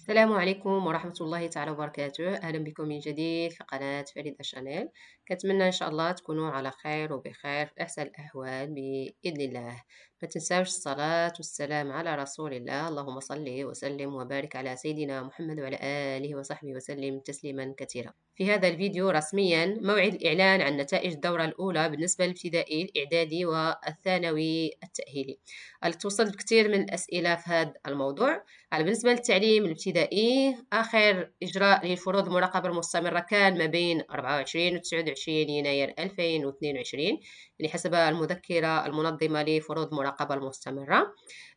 السلام عليكم ورحمة الله تعالى وبركاته أهلا بكم من جديد في قناة فريدة شانيل كنتمنى إن شاء الله تكونوا على خير وبخير في أحسن الأحوال بإذن الله تنساوش الصلاة والسلام على رسول الله اللهم صل وسلم وبارك على سيدنا محمد وعلى آله وصحبه وسلم تسليما كثيرا في هذا الفيديو رسميا موعد الإعلان عن نتائج الدورة الأولى بالنسبة للابتدائي الإعدادي والثانوي التأهيلي توصلت كثير من الأسئلة في هذا الموضوع على بالنسبة للتعليم الابتدائي آخر إجراء للفروض المراقبة المستمرة كان ما بين 24 و 29 يناير 2022 يعني حسب المذكرة المنظمة لفروض مراقبة المراقبة المستمرة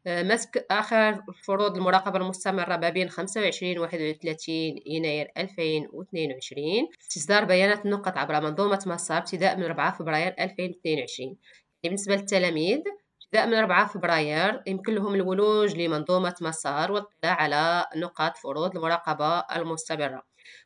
آه، مسك آخر فروض المراقبة المستمرة ما بين 25 و 31 يناير 2022 استصدار بيانات النقط عبر منظومة مسار ابتداء من 4 فبراير 2022 يعني بالنسبة للتلاميذ ابتداء من 4 فبراير يمكن لهم الولوج لمنظومة مسار والاطلاع على نقاط فروض المراقبة المستمرة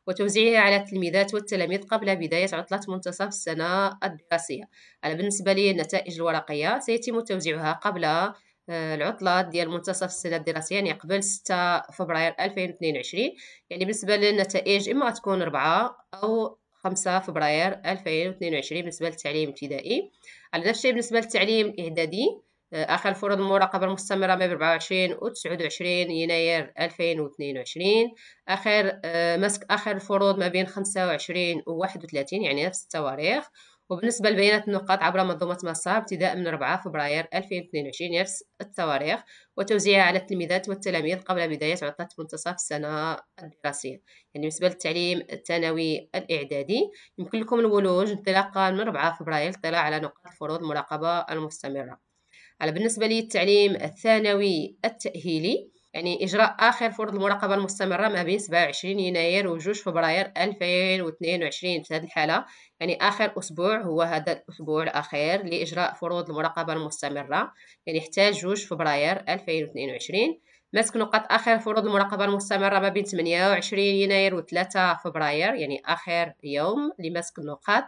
وتوزيعها على التلميذات والتلاميذ قبل بداية عطلة منتصف السنة الدراسية على بالنسبة لي النتائج الورقية سيتم توزيعها قبل آه، العطلة ديال منتصف السنة الدراسية يعني قبل 6 فبراير 2022 يعني بالنسبة للنتائج إما تكون 4 أو 5 فبراير 2022 بالنسبة للتعليم الابتدائي على نفس الشيء بالنسبة للتعليم الإعدادي آخر فرض المراقبة المستمرة ما بين 24 و 29 يناير 2022 آخر آه، مسك آخر الفروض ما بين 25 و 31 يعني نفس التواريخ وبالنسبة لبيانات النقاط عبر منظومة مسار ابتداء من 4 فبراير 2022 نفس التواريخ وتوزيعها على التلميذات والتلاميذ قبل بداية عطلة منتصف السنة الدراسية يعني بالنسبة للتعليم الثانوي الإعدادي يمكن لكم الولوج انطلاقا من 4 فبراير الاطلاع على نقاط فروض المراقبة المستمرة على بالنسبة للتعليم الثانوي التأهيلي يعني إجراء آخر فرض المراقبة المستمرة ما بين 27 يناير و2 فبراير 2022 في هذه الحالة يعني آخر أسبوع هو هذا الأسبوع الأخير لإجراء فروض المراقبة المستمرة يعني يحتاج 2 فبراير 2022 مسك نقاط اخر فروض المراقبه المستمره ما بين 28 يناير و 3 فبراير يعني اخر يوم لمسك النقاط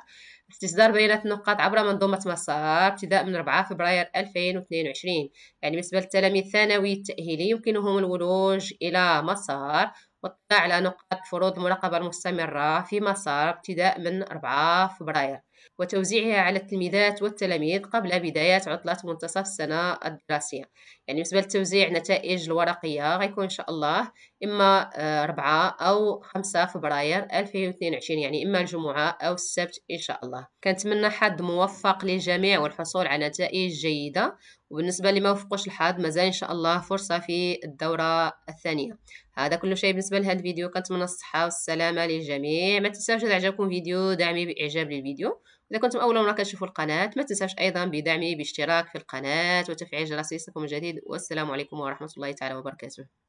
استصدار بيانات النقاط عبر منظومه مسار ابتداء من 4 فبراير 2022 يعني بالنسبه للتلاميذ الثانوي التاهيلي يمكنهم الولوج الى مسار وطلع على نقاط فروض المراقبة المستمرة في مسار ابتداء من 4 فبراير وتوزيعها على التلميذات والتلاميذ قبل بداية عطلة منتصف السنة الدراسية يعني بالنسبة لتوزيع نتائج الورقية غيكون إن شاء الله إما آه، ربعة أو خمسة فبراير 2022 يعني إما الجمعة أو السبت إن شاء الله كنتمنى حظ موفق للجميع والحصول على نتائج جيدة وبالنسبة لما وفقوش الحظ مازال إن شاء الله فرصة في الدورة الثانية هذا كل شيء بالنسبة لهذا الفيديو كنتمنى الصحة والسلامة للجميع ما تنساوش إذا عجبكم فيديو دعمي بإعجاب للفيديو إذا كنتم أول مرة كتشوفوا القناة ما تنساوش أيضا بدعمي باشتراك في القناة وتفعيل جرس ليصلكم الجديد والسلام عليكم ورحمة الله تعالى وبركاته